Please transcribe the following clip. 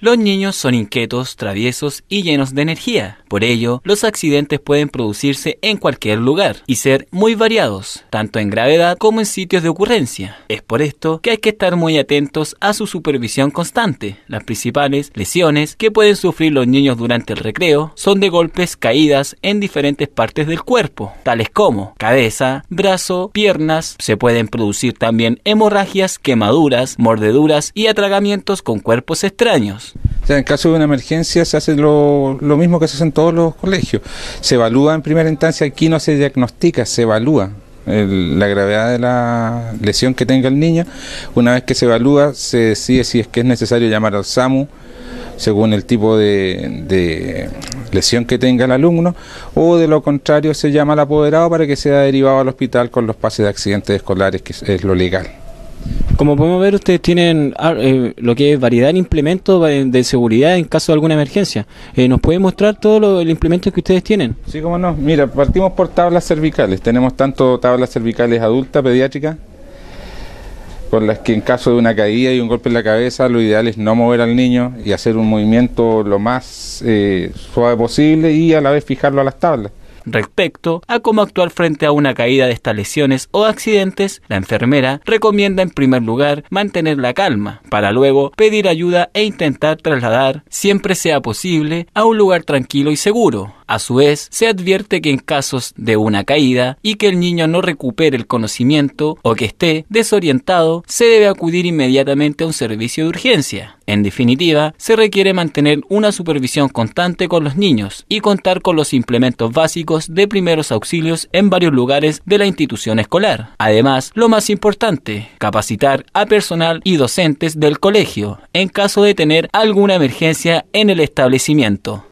Los niños son inquietos, traviesos y llenos de energía. Por ello, los accidentes pueden producirse en cualquier lugar y ser muy variados, tanto en gravedad como en sitios de ocurrencia. Es por esto que hay que estar muy atentos a su supervisión constante. Las principales lesiones que pueden sufrir los niños durante el recreo son de golpes caídas en diferentes partes del cuerpo, tales como cabeza, brazo, piernas. Se pueden producir también hemorragias, quemaduras, mordeduras y atragamientos con cuerpos extraños en caso de una emergencia se hace lo, mismo que se hace en todos los colegios. Se evalúa en primera instancia, aquí no se diagnostica, se evalúa. la gravedad de la lesión que tenga el niño, una vez que se evalúa, se decide si es que es necesario llamar al SAMU, según el tipo de, de, lesión que tenga el alumno, o de lo contrario se llama al apoderado para que sea derivado al hospital con los pases de accidentes escolares, que es lo legal. Como podemos ver, ustedes tienen ah, eh, lo que es variedad de implementos de seguridad en caso de alguna emergencia. Eh, ¿Nos pueden mostrar todos el implemento que ustedes tienen? Sí, como no. Mira, partimos por tablas cervicales. Tenemos tanto tablas cervicales adultas, pediátricas, con las que en caso de una caída y un golpe en la cabeza, lo ideal es no mover al niño y hacer un movimiento lo más eh, suave posible y a la vez fijarlo a las tablas. Respecto a cómo actuar frente a una caída de estas lesiones o accidentes, la enfermera recomienda en primer lugar mantener la calma, para luego pedir ayuda e intentar trasladar, siempre sea posible, a un lugar tranquilo y seguro, a su vez, se advierte que en casos de una caída y que el niño no recupere el conocimiento o que esté desorientado, se debe acudir inmediatamente a un servicio de urgencia. En definitiva, se requiere mantener una supervisión constante con los niños y contar con los implementos básicos de primeros auxilios en varios lugares de la institución escolar. Además, lo más importante, capacitar a personal y docentes del colegio en caso de tener alguna emergencia en el establecimiento.